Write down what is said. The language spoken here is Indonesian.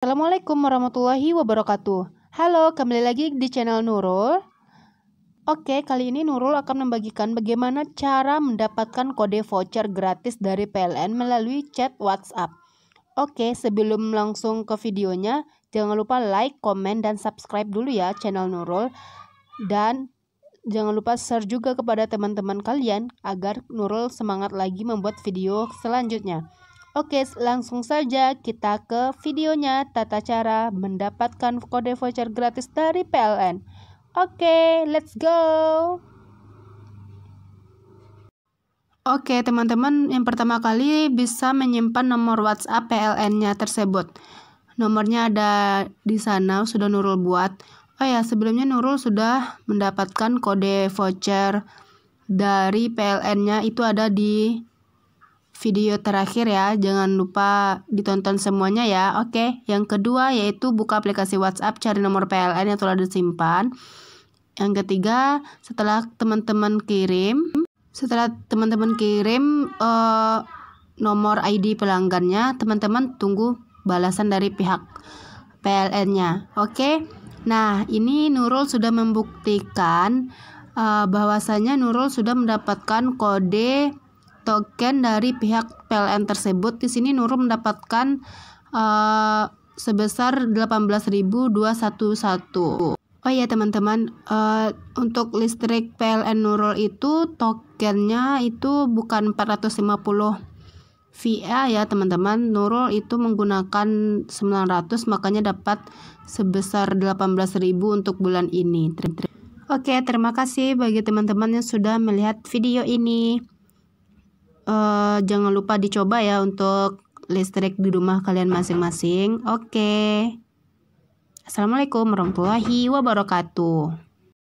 Assalamualaikum warahmatullahi wabarakatuh. Halo, kembali lagi di channel Nurul. Oke, kali ini Nurul akan membagikan bagaimana cara mendapatkan kode voucher gratis dari PLN melalui chat WhatsApp. Oke, sebelum langsung ke videonya, jangan lupa like, komen, dan subscribe dulu ya channel Nurul. Dan jangan lupa share juga kepada teman-teman kalian agar Nurul semangat lagi membuat video selanjutnya. Oke, langsung saja kita ke videonya tata cara mendapatkan kode voucher gratis dari PLN. Oke, let's go. Oke, teman-teman, yang pertama kali bisa menyimpan nomor WhatsApp PLN-nya tersebut. Nomornya ada di sana, sudah Nurul buat. Oh ya, sebelumnya Nurul sudah mendapatkan kode voucher dari PLN-nya itu ada di video terakhir ya. Jangan lupa ditonton semuanya ya. Oke, yang kedua yaitu buka aplikasi WhatsApp, cari nomor PLN yang telah disimpan. Yang ketiga, setelah teman-teman kirim, setelah teman-teman kirim uh, nomor ID pelanggannya, teman-teman tunggu balasan dari pihak PLN-nya. Oke. Nah, ini Nurul sudah membuktikan uh, bahwasanya Nurul sudah mendapatkan kode token dari pihak PLN tersebut. Di sini Nurul mendapatkan uh, sebesar 18.211. Oh iya teman-teman, uh, untuk listrik PLN Nurul itu tokennya itu bukan 450 VA ya teman-teman. Nurul itu menggunakan 900 makanya dapat sebesar 18.000 untuk bulan ini. Oke, terima kasih bagi teman-teman yang sudah melihat video ini uh, jangan lupa dicoba ya untuk listrik di rumah kalian masing-masing. Oke. Okay. Assalamualaikum warahmatullahi wabarakatuh.